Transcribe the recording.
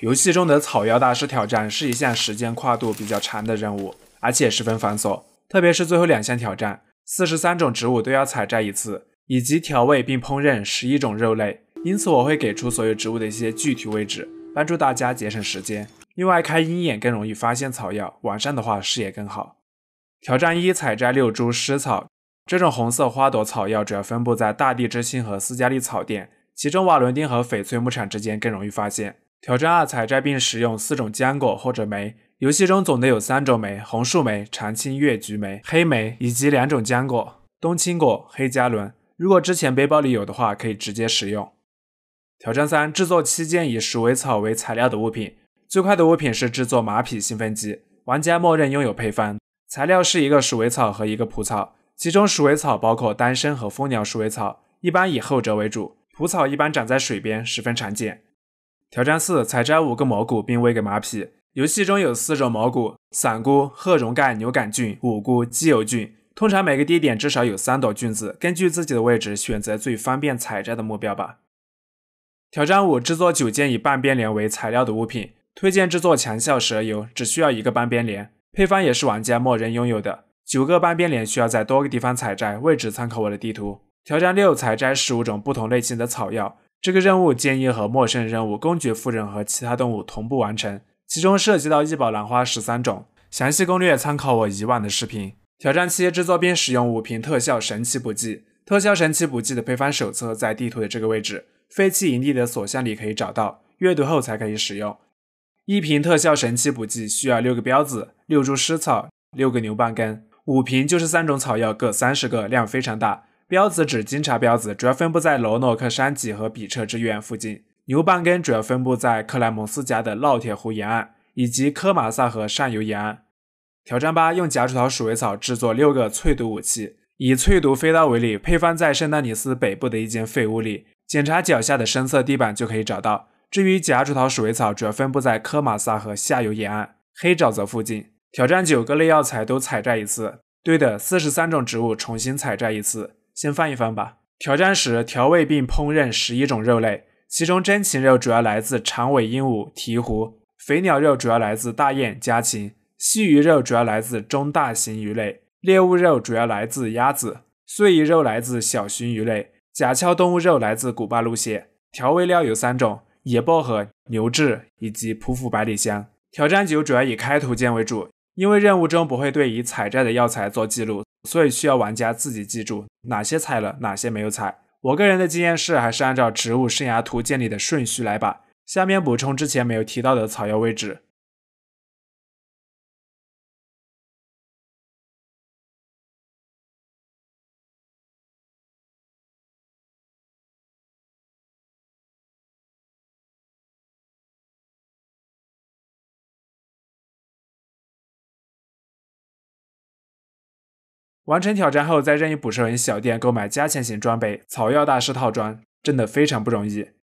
游戏中的草药大师挑战是一项时间跨度比较长的任务，而且十分繁琐，特别是最后两项挑战，四十三种植物都要采摘一次，以及调味并烹饪十一种肉类。因此，我会给出所有植物的一些具体位置，帮助大家节省时间。另外，开鹰眼更容易发现草药，完善的话视野更好。挑战一：采摘六株湿草。这种红色花朵草药主要分布在大地之心和斯嘉丽草甸，其中瓦伦丁和翡翠牧场之间更容易发现。挑战二：采摘并食用四种浆果或者酶。游戏中总得有三种酶：红树莓、常青月菊莓、黑莓，以及两种浆果：冬青果、黑加仑。如果之前背包里有的话，可以直接食用。挑战三：制作期间以鼠尾草为材料的物品。最快的物品是制作马匹兴奋剂，玩家默认拥有配方，材料是一个鼠尾草和一个蒲草，其中鼠尾草包括丹参和蜂鸟鼠尾草，一般以后者为主；蒲草一般长在水边，十分常见。挑战四：采摘五个蘑菇并喂给马匹。游戏中有四种蘑菇：伞菇、褐绒盖牛杆菌、五菇、鸡油菌。通常每个地点至少有三朵菌子，根据自己的位置选择最方便采摘的目标吧。挑战五：制作九件以半边莲为材料的物品。推荐制作强效蛇油，只需要一个半边莲，配方也是玩家默认拥有的。九个半边莲需要在多个地方采摘，位置参考我的地图。挑战六：采摘十五种不同类型的草药。这个任务建议和陌生任务公爵夫人和其他动物同步完成，其中涉及到异宝兰花十三种。详细攻略参考我以往的视频。挑战七，制作并使用五瓶特效神奇补剂。特效神奇补剂的配方手册在地图的这个位置，废弃营地的锁箱里可以找到，阅读后才可以使用。一瓶特效神奇补剂需要六个标子、六株湿草、六个牛蒡根，五瓶就是三种草药各三十个，量非常大。标子指金茶标子，主要分布在罗诺克山脊和比彻之源附近。牛蒡根主要分布在克莱蒙斯家的烙铁湖沿岸以及科马萨河上游沿岸。挑战八，用夹竹桃鼠尾草制作六个淬毒武器。以淬毒飞刀为例，配方在圣丹尼斯北部的一间废屋里。检查脚下的深色地板就可以找到。至于夹竹桃鼠尾草，主要分布在科马萨河下游沿岸、黑沼泽附近。挑战九，各类药材都采摘一次。对的，四十三种植物重新采摘一次。先放一放吧。挑战时调味并烹饪十一种肉类，其中真禽肉主要来自长尾鹦鹉、鹈鹕；肥鸟肉主要来自大雁、家禽；细鱼肉主要来自中大型鱼类；猎物肉主要来自鸭子；碎鱼肉来自小型鱼类；甲壳动物肉来自古巴鹿蟹。调味料有三种：野薄荷、牛脂以及匍匐百里香。挑战酒主要以开头鉴为主。因为任务中不会对已采摘的药材做记录，所以需要玩家自己记住哪些采了，哪些没有采。我个人的经验是，还是按照植物生涯图建立的顺序来吧。下面补充之前没有提到的草药位置。完成挑战后，在任意捕兽人小店购买加强型装备“草药大师套装”，真的非常不容易。